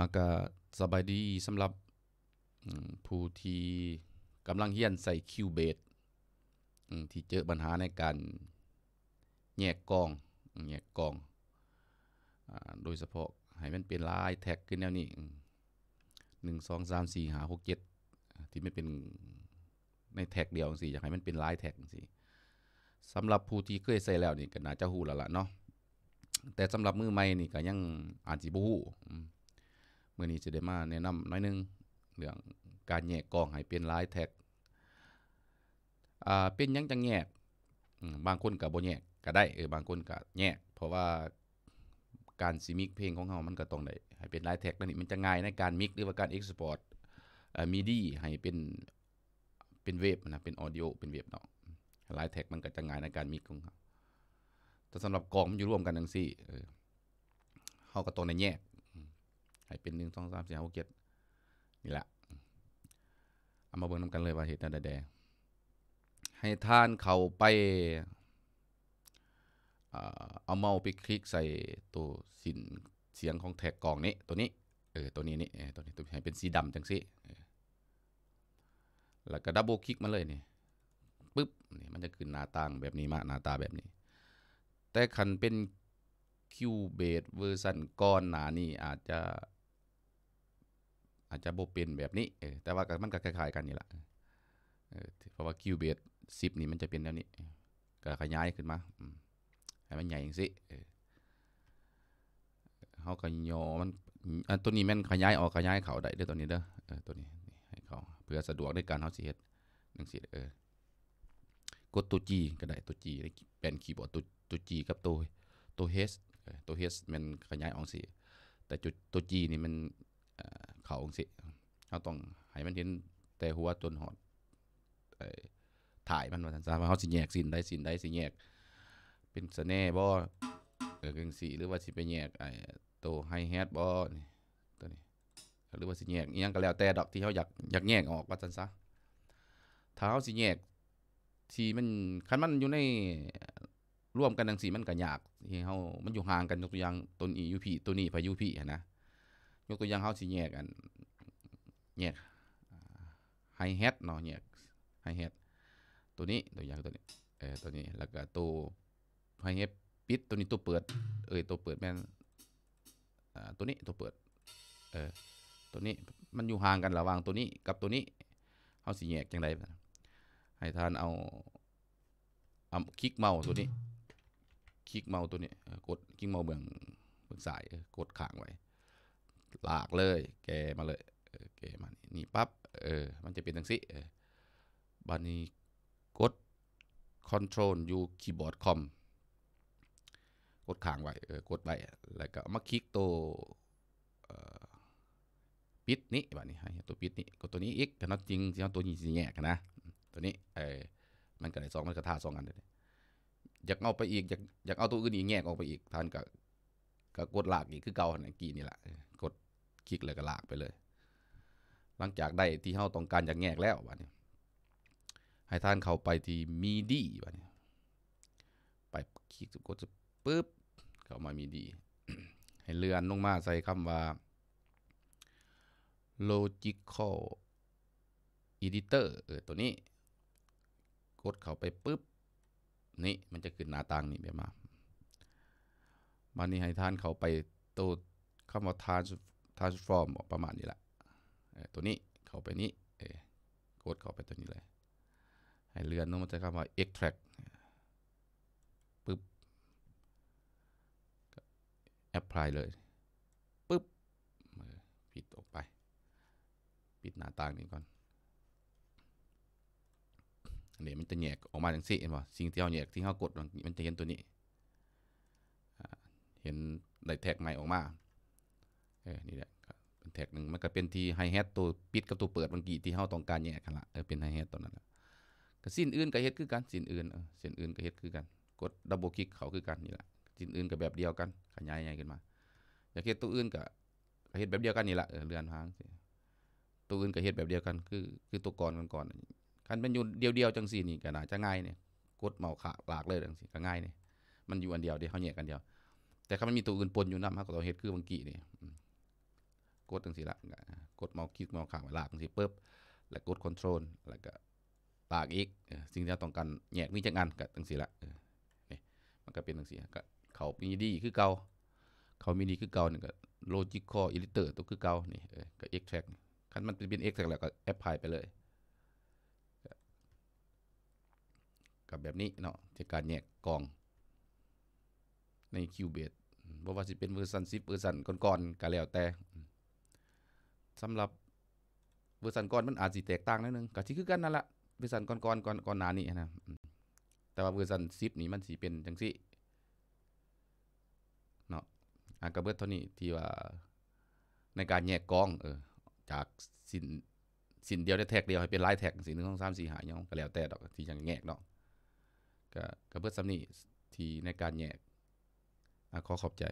อากาศสบายดีสำหรับผู้ที่กำลังเฮียนใส่คิวเบตที่เจอปัญหาในการ แยกกองแยกกองอโดยเฉพาะให้มันเป็นลายแท็กขึ้นแนวนี้หนึ่งสองสามสี่หาหกเจ็ดที่ไม่เป็นในแท็กเดียวสิอยากให้มันเป็นลายแท็กสิสำหรับผู้ที่เคยใส่แล้วนี่ก็น่าจะหูแล้วล่ะเนาะแต่สำหรับมือใหม่นี่ก็ยังอาจจะบูฮู้เมื่อนี้จะได้มาแนะนำน้อยนึงเรื่องการแยกกองให้เป็นลายแท็ก อ่าเป็นยังจังแยกบางคนกับโบแยกก็ได้เออบางคนกับแยกเพราะว่าการซีมิกเพลงของเขามันก็ต้องได้ให้เป็นลายแท็กนั่นนี่มันจะง่ายในการมิกหรือว่าการเอ็กซ์พอร์ตมีดีให้เป็นเป็นเวฟนะเป็นออดิโอเป็นเวฟเนาะลายแท็กมันก็จะง่ายในการมิกของเขาแต่สำหรับกองมันอยู่ร่วมกันทั้งสี่เขาก็ต้องในแยกให้เป็นหนึ่งสองสามสี่ห้าหกเจ็ดนี่แหละเอามาเบิ่งนำกันเลยว่าเหตุใดๆดให้ท่านเขาไป เอาเมาส์ไปคลิกใส่ตัวสินเสียงของแท็กกล่องนี้ ตัวนี้เออตัวนี้นี่ตัวนี้ตัวให้เป็นสีดำจังสิแล้วก็ดับเบิลคลิกมาเลยนี่ปึ๊บนี่มันจะขึ้นหน้าต่างแบบนี้มา หน้าตาแบบนี้ แต่คันเป็นคิวเบดเวอร์ชันก่อนหน้านี้อาจจะาจจะโบเป็นแบบนี้แต่ว่ามันก็คล้ายๆกันนี่แหละเพราะว่าคิวเบตสิบนี่มันจะเป็นแบบนี้ ก็ขยายขึ้นมาให้มันใหญ่ยังสิเขาก็ย่อมันตัวนี้มันขยายออกขยายเขาได้ด้วยตัวนี้เด้อตัวนี้ให้เขาเพื่อสะดวกในการเขาสิเฮ็ดหนึ่งสิเออ กดตัวจีก็ได้ตัวจีเป็นคีย์บอร์ดตัวตัวกับตัว ตัวสตัว H มันขยายออกสิแต่ตัวจีนี่มันเขาองสิเขาต้องให้มันเห็นแต่หัวจนหอดถ่ายมันมาทันซะว่าเขาสิแยกสินได้สินได้สิแยกเป็นสแน่บ่เออกงสีหรือว่าสิไปแยก ไอ้ตัวไฮแฮดบ่นี่ตัวนี้หรือว่าสิแยกอีหยังก็แล้วแต่ดอกที่เขาอยากอยากแยกออกว่าทันซะถ้าเขาสิแยก ที่มันคันมันอยู่ในร่วมกันดังสีมันก็ยากที่เขามันอยู่ห่างกันยกตัวอย่างตัวียูพีตัวนี้พายุพีนะยกตัวอย่างเขาสิแยกันแยกไฮแฮทเนาะแยกไฮแฮทตัวนี้ตัวอย่างตัวนี้เออตัวนี้แล้วก็ตัวไฮแฮทปิดตัวนี้ตัวเปิดเอ้ยตัวเปิดแม่นตัวนี้ตัวเปิดเออตัวนี้มันอยู่ห่างกันระหว่างตัวนี้กับตัวนี้เขาสิแยกยังไงให้ท่านเอาเอาคลิกเมาส์ตัวนี้ คลิกเมาส์ตัวนี้กดคลิกเมาส์เบื้องเบื้องสายกดข้างไว้ลากเลย แกมาเลยแกมานี่นี่ปั๊บเออมันจะเป็นตังสิบันนี้กด Control U Keyboard Com กดค้างไว้กดไว้แล้วก็มาคลิกตัวปิดนี้แบบนี้ให้ตัวปิดนี้กดตัวนี้อีกแต่นัดจริงริงตัวนี้สีแงกันนะ ตัวนี้ เออมันก็ได้สองมันก็ท่าสองอันเลยอยากเอาไปอีกอยากอยากเอาตัวอื่นอีกแงกออกไปอีกท่านก็ก็ กดหลากอีกคือเก่าหันกี่นี่แหละคลิกเลยก็ลากไปเลย หลังจากได้ที่เขาต้องการจากแงกแล้ววันนี้ ให้ท่านเข้าไปที่ MIDI วันนี้ ไปคลิกกดจะปุ๊บ เข้ามา MIDI ให้เลื่อนลงมาใส่คำว่า logical editor เออตัวนี้กดเข้าไปปุ๊บ นี่มันจะขึ้นหน้าต่างนี้ไปมามานี่ให้ท่านเข้าไปตัวคำว่า trans transform ประมาณนี้แหละตัวนี้เข้าไปนี้กดเข้าไปตัวนี้เลย ให้เลื่อนนู้นมาจะคำว่า extract ปึ๊บ apply เลย ปึ๊บปิด ออกไป ปิดหน้าต่างนี้ก่อนอันนี้มันจะแยกออกมาอย่างสิเห็นป่ะสิ่งที่เราแยกที่เรากดมันจะเห็นตัวนี้เห็นไดแท็กใหม่ออกมาเออนี่แหละ เป็นแท็กหนึ่งมันก็เป็นที่ไฮแฮทตัวปิดกับตัวเปิดบางกี่ที่เ้าต้องการแยกกันละเออเป็นไฮแฮทตัวนั้นะก็สิ้นอื่นก็เฮ็ดคือกันสิ้นอื่นเออสิ้นอื่นก็เฮ็ดคือกัน กดดับเบิลคลิกเขาคือกันนี่แหละสิ้นอื่นก็แบบเดียวกันขยายใหญ่ขึ้นมา อยากเฮ็ดตัวอื่นก็เฮ็ดแบบเดียวกันนี่แหละเออเลื่อนทางตัวอื่นก็เฮ็ดแบบเดียวกันคือคือตัวก่อนกันก่อนคันเป็นอยู่เดียวๆจังสี่นี่ก็น่าจะง่ายเนี่ยกดเมาขาหลากเลยจังสี่ก็ง่ายเนี่ย มันอยู่อันเดียวเดียวเขาแยกกันเดียว แต่ถ้ามันมีตัวอื่นปนอยู่นำเขาก็เฮ็ดคือบางกี่นี่กดตั้งสิละกดเมาส์คลิกเมาส์ข้างไวลากตั้งสิปุ๊บ แล้วกดคอนโทรล แล้วก็ลากอีก สิ่งที่เราต้องการแยกมีจังอันกับตั้งสิละนี่มันก็เป็นตั้งสิก็เขามีดี คือเก่า เขามีดีคือเก่านี่ก็โลจิคอลอิลิเตอร์ตัวคือเก่านี่ก็เอ็กแทร็กคันมันเป็นเอ็กแทร็กแล้วก็แอปพลายไปเลย กับแบบนี้เนาะที่การแยกกอง ในคิวเบดเพราะว่าสิเป็นเวอร์ชันซิปเวอร์ชันก่อนๆ ก็แล้วแต่สำหรับเวอร์สันก่อนมันอาจสิแตกต่างนิดนึงก็สิคือกันนั่นแหละเวอร์สันก่อนก่อนก่อนก่อนหน้านี้นะแต่ว่าเวอร์สันซิปนี่มันสิเป็นจังซี่เนาะอ่ะก็เบิดเท่านี้ที่ว่า ในการแยกกอง เออจากสินสินเดียวได้แท็กเดียวให้เป็นลายแท็กสิ1หนึ่งสองสามสี่หายเาก็แล้วแต่ดอกที่ยังแยกเนาะก็ก็เบิดซ้ำนี่ที่ในการแยกอ่ะขอขอบใจ